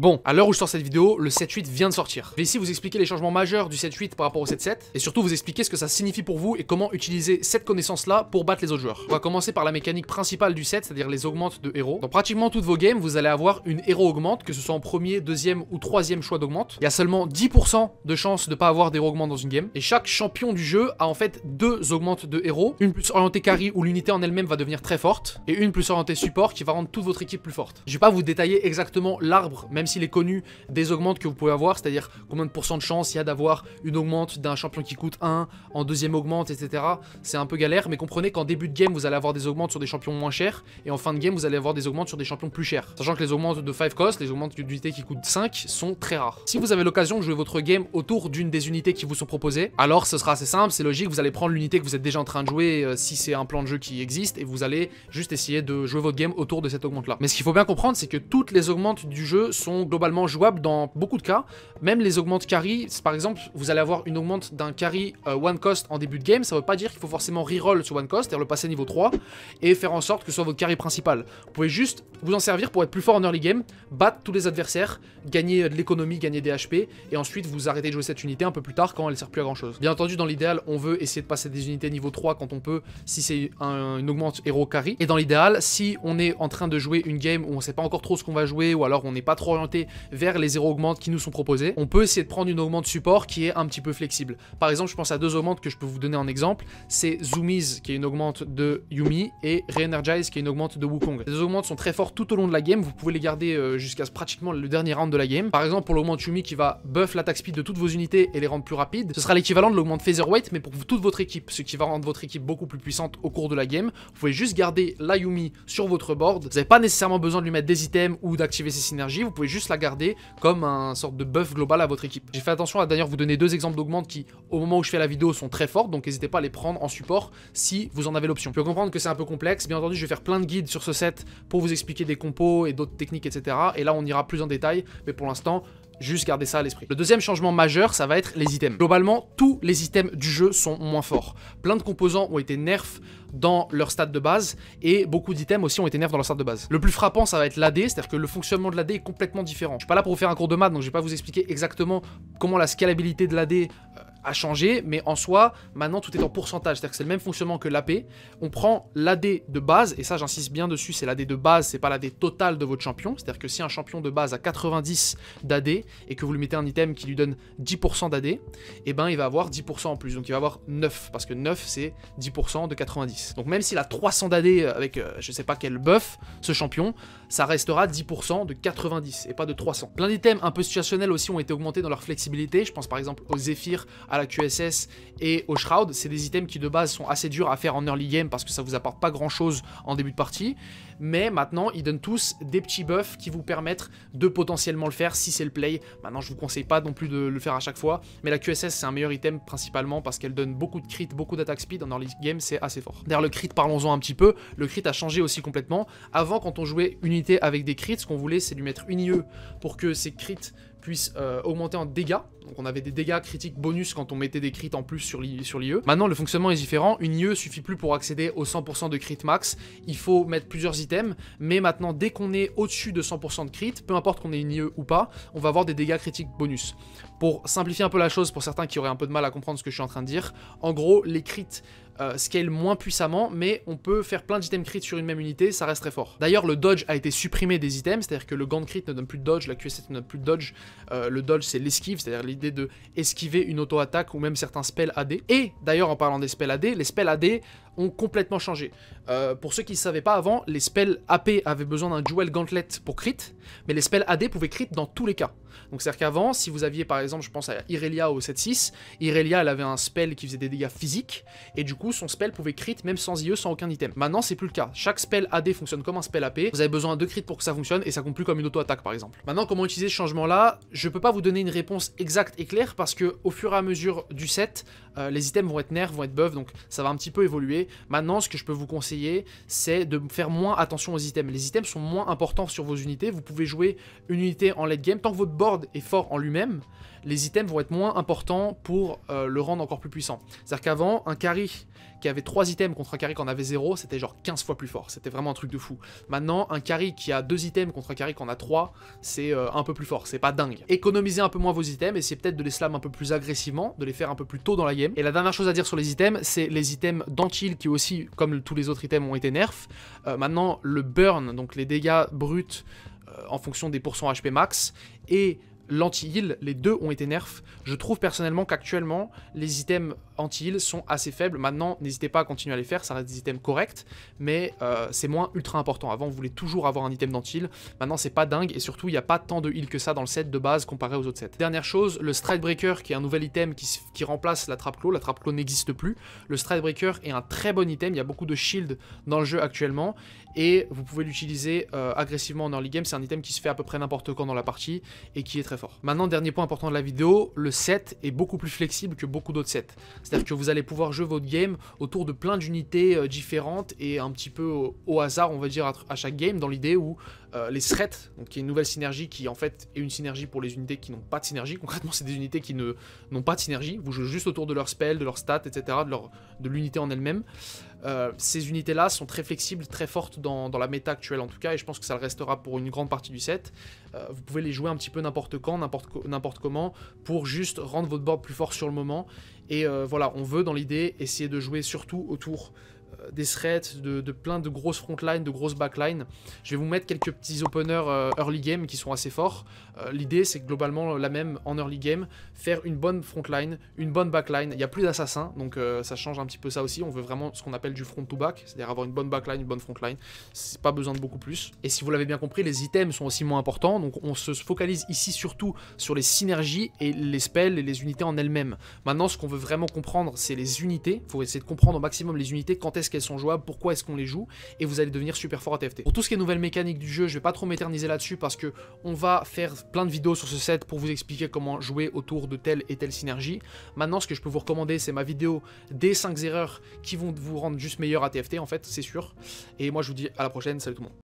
Bon, à l'heure où je sors cette vidéo, le 7-8 vient de sortir. Je vais ici vous expliquer les changements majeurs du 7-8 par rapport au 7-7, et surtout vous expliquer ce que ça signifie pour vous et comment utiliser cette connaissance-là pour battre les autres joueurs. On va commencer par la mécanique principale du 7, c'est-à-dire les augmentes de héros. Dans pratiquement toutes vos games, vous allez avoir une héros augmente, que ce soit en premier, deuxième ou troisième choix d'augmente. Il y a seulement 10% de chances de ne pas avoir d'héros augmente dans une game. Et chaque champion du jeu a en fait deux augmentes de héros, une plus orientée carry où l'unité en elle-même va devenir très forte et une plus orientée support qui va rendre toute votre équipe plus forte. Je vais pas vous détailler exactement l'arbre, même s'il est connu, des augmentes que vous pouvez avoir, c'est-à-dire combien de pourcents de chance il y a d'avoir une augmente d'un champion qui coûte 1, en deuxième augmente, etc. C'est un peu galère, mais comprenez qu'en début de game, vous allez avoir des augmentes sur des champions moins chers, et en fin de game, vous allez avoir des augmentes sur des champions plus chers. Sachant que les augmentes de 5 cost, les augmentes d'unités qui coûtent 5, sont très rares. Si vous avez l'occasion de jouer votre game autour d'une des unités qui vous sont proposées, alors ce sera assez simple, c'est logique, vous allez prendre l'unité que vous êtes déjà en train de jouer, euh, si c'est un plan de jeu qui existe, et vous allez juste essayer de jouer votre game autour de cette augmente-là. Mais ce qu'il faut bien comprendre, c'est que toutes les augmentes du jeu sont globalement jouable dans beaucoup de cas. Même les augmentes carry, par exemple, vous allez avoir une augmente d'un carry euh, one cost en début de game, ça veut pas dire qu'il faut forcément reroll ce one cost, et le passer niveau 3, et faire en sorte que ce soit votre carry principal. Vous pouvez juste vous en servir pour être plus fort en early game, battre tous les adversaires, gagner euh, de l'économie, gagner des HP, et ensuite vous arrêtez de jouer cette unité un peu plus tard quand elle sert plus à grand chose. Bien entendu, dans l'idéal, on veut essayer de passer des unités niveau 3 quand on peut, si c'est un, une augmente héros carry. Et dans l'idéal, si on est en train de jouer une game où on sait pas encore trop ce qu'on va jouer, ou alors on n'est pas trop vers les zéro augmentes qui nous sont proposés on peut essayer de prendre une augmente support qui est un petit peu flexible. Par exemple, je pense à deux augmentes que je peux vous donner en exemple. C'est Zoomies qui est une augmente de Yumi et Reenergize qui est une augmente de Wukong. Les augmentes sont très fortes tout au long de la game, vous pouvez les garder euh, jusqu'à pratiquement le dernier round de la game. Par exemple, pour l'augmente Yumi qui va buff l'attaque speed de toutes vos unités et les rendre plus rapides, ce sera l'équivalent de l'augmente weight, mais pour toute votre équipe, ce qui va rendre votre équipe beaucoup plus puissante au cours de la game. Vous pouvez juste garder la Yumi sur votre board, vous n'avez pas nécessairement besoin de lui mettre des items ou d'activer ses synergies, vous pouvez juste la garder comme un sorte de buff global à votre équipe. J'ai fait attention à d'ailleurs vous donner deux exemples d'augmentes qui, au moment où je fais la vidéo, sont très fortes, donc n'hésitez pas à les prendre en support si vous en avez l'option. Je peux comprendre que c'est un peu complexe, bien entendu je vais faire plein de guides sur ce set pour vous expliquer des compos et d'autres techniques, etc. Et là on ira plus en détail, mais pour l'instant, Juste garder ça à l'esprit. Le deuxième changement majeur, ça va être les items. Globalement, tous les items du jeu sont moins forts. Plein de composants ont été nerfs dans leur stade de base et beaucoup d'items aussi ont été nerfs dans leur stade de base. Le plus frappant ça va être l'AD, c'est-à-dire que le fonctionnement de l'AD est complètement différent. Je suis pas là pour vous faire un cours de maths donc je vais pas vous expliquer exactement comment la scalabilité de l'AD euh, a changé, mais en soi, maintenant tout est en pourcentage. C'est-à-dire que c'est le même fonctionnement que l'AP. On prend l'AD de base, et ça j'insiste bien dessus, c'est l'AD de base, c'est pas l'AD total de votre champion. C'est-à-dire que si un champion de base a 90 d'AD et que vous lui mettez un item qui lui donne 10% d'AD, et ben il va avoir 10% en plus. Donc il va avoir 9, parce que 9 c'est 10% de 90. Donc même s'il a 300 d'AD avec euh, je sais pas quel buff, ce champion, ça restera 10% de 90 et pas de 300. Plein d'items un peu situationnels aussi ont été augmentés dans leur flexibilité. Je pense par exemple aux Zephyr, à la QSS et au Shroud. C'est des items qui de base sont assez durs à faire en early game parce que ça vous apporte pas grand chose en début de partie. Mais maintenant, ils donnent tous des petits buffs qui vous permettent de potentiellement le faire si c'est le play. Maintenant, je vous conseille pas non plus de le faire à chaque fois. Mais la QSS, c'est un meilleur item principalement parce qu'elle donne beaucoup de crit, beaucoup d'attaque speed. En early game, c'est assez fort. D'ailleurs, le crit, parlons-en un petit peu. Le crit a changé aussi complètement. Avant, quand on jouait unité avec des crits, ce qu'on voulait, c'est lui mettre une IE pour que ses crits puisse euh, augmenter en dégâts. Donc on avait des dégâts critiques bonus quand on mettait des crits en plus sur l'IE. Maintenant, le fonctionnement est différent. Une IE suffit plus pour accéder au 100% de crit max. Il faut mettre plusieurs items. Mais maintenant, dès qu'on est au-dessus de 100% de crit, peu importe qu'on ait une IE ou pas, on va avoir des dégâts critiques bonus. Pour simplifier un peu la chose pour certains qui auraient un peu de mal à comprendre ce que je suis en train de dire, en gros, les crits euh, scale moins puissamment, mais on peut faire plein d'items crit sur une même unité, ça reste très fort. D'ailleurs, le dodge a été supprimé des items, c'est-à-dire que le gant crit ne donne plus de dodge, la qs 7 ne donne plus de dodge, euh, le dodge c'est l'esquive, c'est-à-dire l'idée de esquiver une auto-attaque ou même certains spells AD. Et d'ailleurs, en parlant des spells AD, les spells AD ont complètement changé. Euh, pour ceux qui ne savaient pas avant, les spells AP avaient besoin d'un Jewel Gauntlet pour crit, mais les spells AD pouvaient crit dans tous les cas. Donc c'est-à-dire qu'avant, si vous aviez par exemple, je pense à Irelia au 7-6, Irelia elle avait un spell qui faisait des dégâts physiques, et du coup son spell pouvait crit même sans IE, sans aucun item. Maintenant c'est plus le cas, chaque spell AD fonctionne comme un spell AP, vous avez besoin de crit pour que ça fonctionne, et ça compte plus comme une auto-attaque par exemple. Maintenant comment utiliser ce changement là, je peux pas vous donner une réponse exacte et claire, parce que au fur et à mesure du set, euh, les items vont être nerfs, vont être buffs donc ça va un petit peu évoluer, Maintenant, ce que je peux vous conseiller, c'est de faire moins attention aux items. Les items sont moins importants sur vos unités. Vous pouvez jouer une unité en late game. Tant que votre board est fort en lui-même, les items vont être moins importants pour euh, le rendre encore plus puissant. C'est-à-dire qu'avant, un carry qui avait 3 items contre un carry qui en avait 0, c'était genre 15 fois plus fort. C'était vraiment un truc de fou. Maintenant, un carry qui a 2 items contre un carry qui en a 3, c'est euh, un peu plus fort. C'est pas dingue. Économisez un peu moins vos items, et c'est peut-être de les slam un peu plus agressivement, de les faire un peu plus tôt dans la game. Et la dernière chose à dire sur les items, c'est les items d'antil qui aussi, comme tous les autres items, ont été nerfs. Euh, maintenant, le burn, donc les dégâts bruts en fonction des pourcents HP max, et l'anti-heal, les deux ont été nerfs. Je trouve personnellement qu'actuellement, les items anti-heal sont assez faibles. Maintenant, n'hésitez pas à continuer à les faire, ça reste des items corrects, mais euh, c'est moins ultra important. Avant, vous voulez toujours avoir un item d'anti-heal. Maintenant, c'est pas dingue, et surtout, il n'y a pas tant de heal que ça dans le set de base comparé aux autres sets. Dernière chose, le Stride Breaker, qui est un nouvel item qui, remplace la Trappe Claw. La Trappe n'existe plus. Le Stride Breaker est un très bon item, il y a beaucoup de shield dans le jeu actuellement, et vous pouvez l'utiliser euh, agressivement en early game. C'est un item qui se fait à peu près n'importe quand dans la partie, et qui est très Maintenant, dernier point important de la vidéo, le set est beaucoup plus flexible que beaucoup d'autres sets. C'est-à-dire que vous allez pouvoir jouer votre game autour de plein d'unités euh, différentes et un petit peu au, hasard, on va dire, à chaque game, dans l'idée où euh, les threats, donc qui est une nouvelle synergie qui en fait est une synergie pour les unités qui n'ont pas de synergie. Concrètement, c'est des unités qui ne n'ont pas de synergie. Vous jouez juste autour de leur spell, de leur stat, etc., de, de l'unité en elle-même. Euh, ces unités-là sont très flexibles, très fortes dans, la méta actuelle en tout cas, et je pense que ça le restera pour une grande partie du set. Euh, vous pouvez les jouer un petit peu n'importe quand, n'importe, n'importe comment, pour juste rendre votre board plus fort sur le moment. Et voilà, on veut dans l'idée essayer de jouer surtout autour des threats, de, plein de grosses frontlines, de grosses backlines. Je vais vous mettre quelques petits openers euh, early game qui sont assez forts. Euh, l'idée, c'est globalement euh, la même en early game, faire une bonne frontline, une bonne backline. Il n'y a plus d'assassins, donc ça change un petit peu ça aussi. On veut vraiment ce qu'on appelle du front to back, c'est-à-dire avoir une bonne backline, une bonne frontline. C'est pas besoin de beaucoup plus. Et si vous l'avez bien compris, les items sont aussi moins importants, donc on se focalise ici surtout sur les synergies et les spells et les unités en elles-mêmes. Maintenant, ce qu'on veut vraiment comprendre, c'est les unités. Il faut essayer de comprendre au maximum les unités, quand est-ce sont jouables, pourquoi est-ce qu'on les joue, et vous allez devenir super fort à TFT. Pour tout ce qui est nouvelle mécanique du jeu, je vais pas trop m'éterniser là-dessus parce que on va faire plein de vidéos sur ce set pour vous expliquer comment jouer autour de telle et telle synergie. Maintenant, ce que je peux vous recommander, c'est ma vidéo des 5 erreurs qui vont vous rendre juste meilleur à TFT, en fait, c'est sûr. Et moi, je vous dis à la prochaine, salut tout le monde.